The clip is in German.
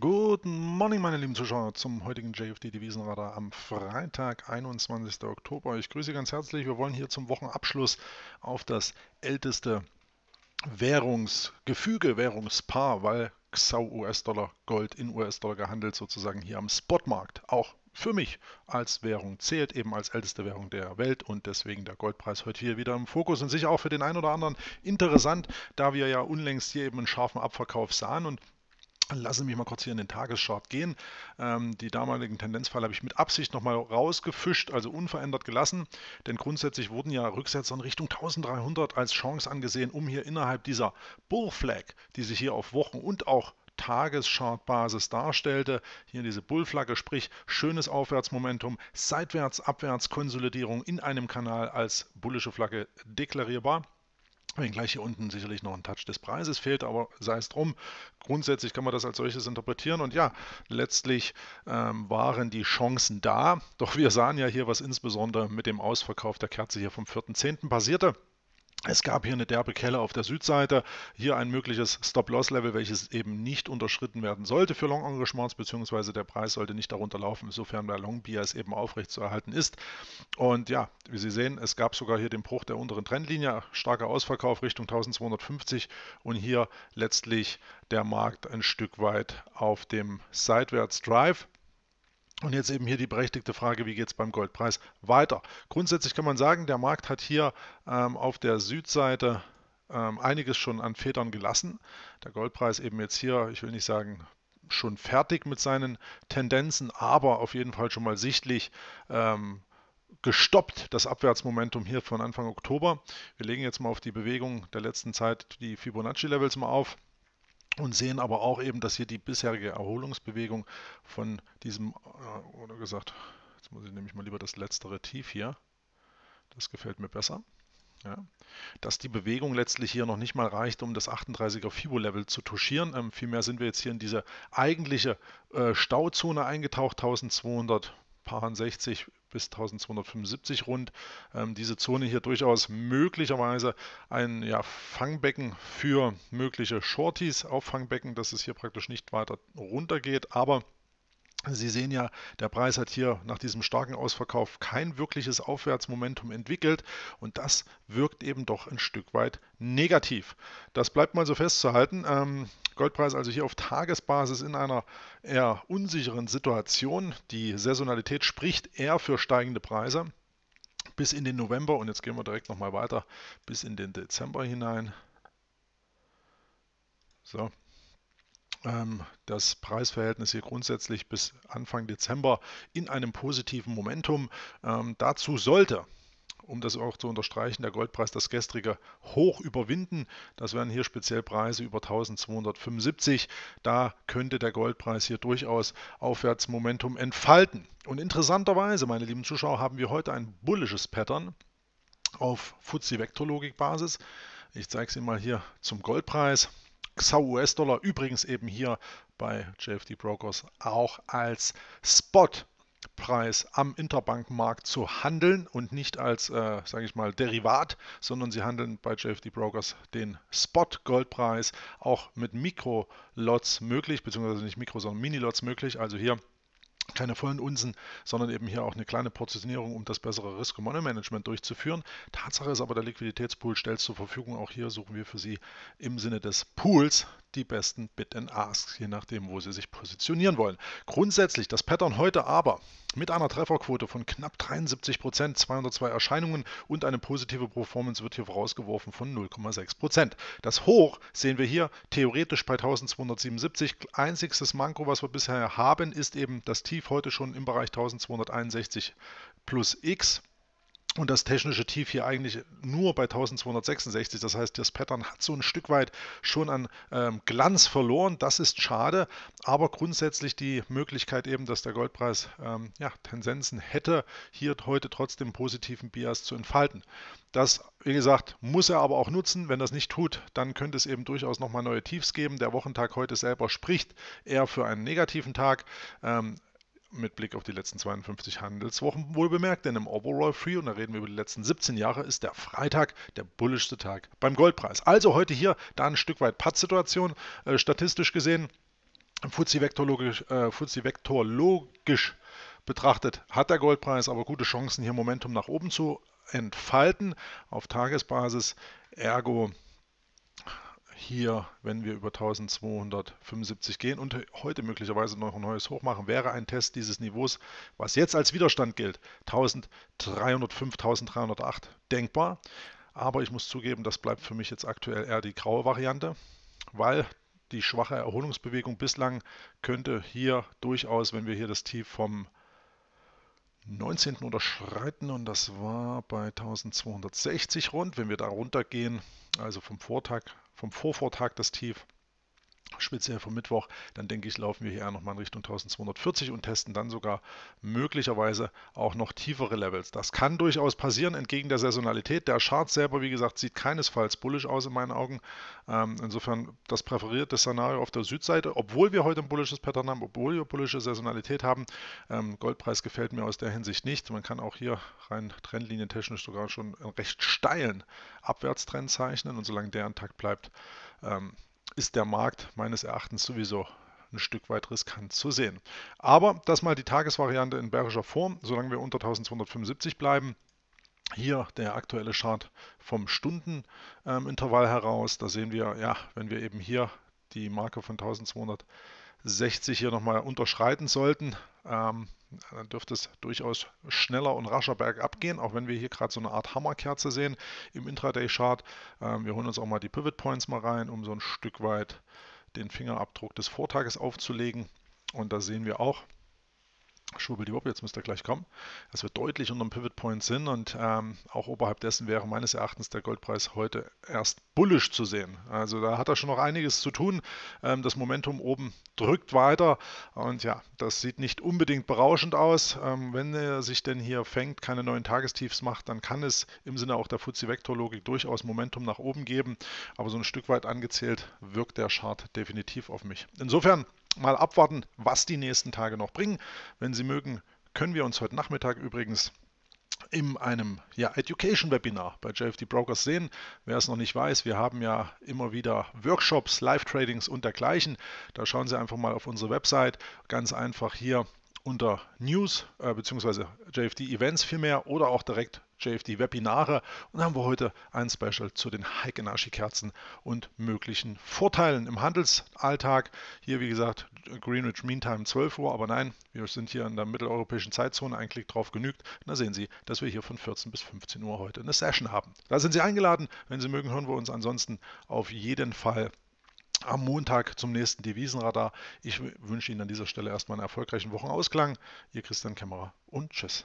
Guten Morgen, meine lieben Zuschauer, zum heutigen JFD Devisenradar am Freitag, 21. Oktober. Ich grüße ganz herzlich. Wir wollen hier zum Wochenabschluss auf das älteste Währungsgefüge, Währungspaar, weil XAU US-Dollar Gold in US-Dollar gehandelt, sozusagen hier am Spotmarkt. Auch für mich als Währung zählt, eben als älteste Währung der Welt und deswegen der Goldpreis heute hier wieder im Fokus und sicher auch für den einen oder anderen interessant, da wir ja unlängst hier eben einen scharfen Abverkauf sahen und Lassen mich mal kurz hier in den Tagesschart gehen. Ähm, die damaligen Tendenzpfeile habe ich mit Absicht nochmal rausgefischt, also unverändert gelassen, denn grundsätzlich wurden ja Rücksetzer in Richtung 1300 als Chance angesehen, um hier innerhalb dieser Bull Flag, die sich hier auf Wochen und auch Tagesschartbasis darstellte. Hier diese Bullflagge, sprich schönes Aufwärtsmomentum, seitwärts-abwärts-Konsolidierung in einem Kanal als bullische Flagge deklarierbar. Wenn gleich hier unten sicherlich noch ein Touch des Preises fehlt, aber sei es drum. Grundsätzlich kann man das als solches interpretieren und ja, letztlich ähm, waren die Chancen da. Doch wir sahen ja hier, was insbesondere mit dem Ausverkauf der Kerze hier vom 4.10. passierte. Es gab hier eine derbe Kelle auf der Südseite, hier ein mögliches Stop-Loss-Level, welches eben nicht unterschritten werden sollte für Long-Engagements, beziehungsweise der Preis sollte nicht darunter laufen, sofern der Long-Bias eben aufrecht zu erhalten ist. Und ja, wie Sie sehen, es gab sogar hier den Bruch der unteren Trendlinie, starker Ausverkauf Richtung 1250 und hier letztlich der Markt ein Stück weit auf dem Seitwärts-Drive. Und jetzt eben hier die berechtigte Frage, wie geht es beim Goldpreis weiter? Grundsätzlich kann man sagen, der Markt hat hier ähm, auf der Südseite ähm, einiges schon an Federn gelassen. Der Goldpreis eben jetzt hier, ich will nicht sagen schon fertig mit seinen Tendenzen, aber auf jeden Fall schon mal sichtlich ähm, gestoppt, das Abwärtsmomentum hier von Anfang Oktober. Wir legen jetzt mal auf die Bewegung der letzten Zeit die Fibonacci-Levels mal auf und sehen aber auch eben, dass hier die bisherige Erholungsbewegung von diesem, äh, oder gesagt, jetzt muss ich nämlich mal lieber das letztere Tief hier, das gefällt mir besser, ja, dass die Bewegung letztlich hier noch nicht mal reicht, um das 38er Fibo-Level zu touchieren. Ähm, vielmehr sind wir jetzt hier in diese eigentliche äh, Stauzone eingetaucht, 1200 60 bis 1275 rund. Ähm, diese Zone hier durchaus möglicherweise ein ja, Fangbecken für mögliche Shorties, Auffangbecken, dass es hier praktisch nicht weiter runter geht, aber Sie sehen ja, der Preis hat hier nach diesem starken Ausverkauf kein wirkliches Aufwärtsmomentum entwickelt und das wirkt eben doch ein Stück weit negativ. Das bleibt mal so festzuhalten. Ähm, Goldpreis also hier auf Tagesbasis in einer eher unsicheren Situation. Die Saisonalität spricht eher für steigende Preise bis in den November und jetzt gehen wir direkt nochmal weiter bis in den Dezember hinein. So, ähm, das Preisverhältnis hier grundsätzlich bis Anfang Dezember in einem positiven Momentum. Ähm, dazu sollte, um das auch zu unterstreichen, der Goldpreis das gestrige hoch überwinden. Das wären hier speziell Preise über 1275. Da könnte der Goldpreis hier durchaus Aufwärtsmomentum entfalten. Und interessanterweise, meine lieben Zuschauer, haben wir heute ein bullisches Pattern auf Fuzzi-Vektorlogik-Basis. Ich zeige es Ihnen mal hier zum Goldpreis. XAU US-Dollar, übrigens eben hier bei JFD Brokers auch als Spot-Preis am Interbankmarkt zu handeln und nicht als, äh, sage ich mal, Derivat, sondern sie handeln bei JFD Brokers den Spot-Goldpreis auch mit Mikro-Lots möglich, beziehungsweise nicht Mikro, sondern Mini-Lots möglich. Also hier keine vollen Unsen, sondern eben hier auch eine kleine Portionierung, um das bessere Risk- und Money-Management durchzuführen. Tatsache ist aber, der Liquiditätspool stellt zur Verfügung. Auch hier suchen wir für Sie im Sinne des Pools die besten Bid and Asks, je nachdem, wo Sie sich positionieren wollen. Grundsätzlich das Pattern heute aber, mit einer Trefferquote von knapp 73 Prozent, 202 Erscheinungen und eine positive Performance wird hier vorausgeworfen von 0,6 Prozent. Das Hoch sehen wir hier theoretisch bei 1277. Einziges Manko, was wir bisher haben, ist eben das Tief heute schon im Bereich 1261 plus X und das technische Tief hier eigentlich nur bei 1266. Das heißt, das Pattern hat so ein Stück weit schon an ähm, Glanz verloren. Das ist schade, aber grundsätzlich die Möglichkeit eben, dass der Goldpreis ähm, ja, Tendenzen hätte, hier heute trotzdem positiven Bias zu entfalten. Das, wie gesagt, muss er aber auch nutzen. Wenn das nicht tut, dann könnte es eben durchaus nochmal neue Tiefs geben. Der Wochentag heute selber spricht eher für einen negativen Tag. Ähm, mit Blick auf die letzten 52 Handelswochen wohl bemerkt, denn im Overall Free, und da reden wir über die letzten 17 Jahre, ist der Freitag der bullischste Tag beim Goldpreis. Also heute hier da ein Stück weit Pattsituation, äh, statistisch gesehen, Fuzzi-Vektorlogisch äh, Fuzzi betrachtet, hat der Goldpreis aber gute Chancen, hier Momentum nach oben zu entfalten auf Tagesbasis. Ergo hier, wenn wir über 1275 gehen und heute möglicherweise noch ein neues Hoch machen, wäre ein Test dieses Niveaus, was jetzt als Widerstand gilt, 1305, 1308 denkbar. Aber ich muss zugeben, das bleibt für mich jetzt aktuell eher die graue Variante, weil die schwache Erholungsbewegung bislang könnte hier durchaus, wenn wir hier das Tief vom 19. unterschreiten und das war bei 1260 rund. Wenn wir da runtergehen, also vom Vortag vom Vorvortag das Tief speziell vom Mittwoch, dann denke ich, laufen wir hier nochmal in Richtung 1240 und testen dann sogar möglicherweise auch noch tiefere Levels. Das kann durchaus passieren entgegen der Saisonalität. Der Chart selber, wie gesagt, sieht keinesfalls bullisch aus in meinen Augen. Ähm, insofern das präferierte Szenario auf der Südseite, obwohl wir heute ein bullisches Pattern haben, obwohl wir bullische Saisonalität haben. Ähm, Goldpreis gefällt mir aus der Hinsicht nicht. Man kann auch hier rein trendlinientechnisch sogar schon einen recht steilen Abwärtstrend zeichnen und solange der intakt bleibt, ähm, ist der Markt meines Erachtens sowieso ein Stück weit riskant zu sehen. Aber das mal die Tagesvariante in bärischer Form, solange wir unter 1275 bleiben. Hier der aktuelle Chart vom Stundenintervall ähm, heraus. Da sehen wir, ja, wenn wir eben hier die Marke von 1260 hier nochmal unterschreiten sollten, ähm, dann dürfte es durchaus schneller und rascher bergab gehen, auch wenn wir hier gerade so eine Art Hammerkerze sehen im Intraday-Chart. Ähm, wir holen uns auch mal die Pivot Points mal rein, um so ein Stück weit den Fingerabdruck des Vortages aufzulegen. Und da sehen wir auch, Schwuppdiwupp, jetzt müsste er gleich kommen, dass wir deutlich unter dem Pivot Point sind und ähm, auch oberhalb dessen wäre meines Erachtens der Goldpreis heute erst bullisch zu sehen. Also da hat er schon noch einiges zu tun. Ähm, das Momentum oben drückt weiter und ja, das sieht nicht unbedingt berauschend aus. Ähm, wenn er sich denn hier fängt, keine neuen Tagestiefs macht, dann kann es im Sinne auch der Fuzzi-Vektor-Logik durchaus Momentum nach oben geben, aber so ein Stück weit angezählt wirkt der Chart definitiv auf mich. Insofern mal abwarten, was die nächsten Tage noch bringen. Wenn Sie mögen, können wir uns heute Nachmittag übrigens in einem ja, Education Webinar bei JFD Brokers sehen. Wer es noch nicht weiß, wir haben ja immer wieder Workshops, Live-Tradings und dergleichen. Da schauen Sie einfach mal auf unsere Website. Ganz einfach hier unter News äh, bzw. JFD Events vielmehr oder auch direkt JFD-Webinare und haben wir heute ein Special zu den Heikenaschi-Kerzen und möglichen Vorteilen im Handelsalltag. Hier, wie gesagt, Greenwich Mean Time 12 Uhr, aber nein, wir sind hier in der mitteleuropäischen Zeitzone, ein Klick drauf genügt. Und da sehen Sie, dass wir hier von 14 bis 15 Uhr heute eine Session haben. Da sind Sie eingeladen. Wenn Sie mögen, hören wir uns ansonsten auf jeden Fall am Montag zum nächsten Devisenradar. Ich wünsche Ihnen an dieser Stelle erstmal einen erfolgreichen Wochenausklang. Ihr Christian Kämmerer und Tschüss.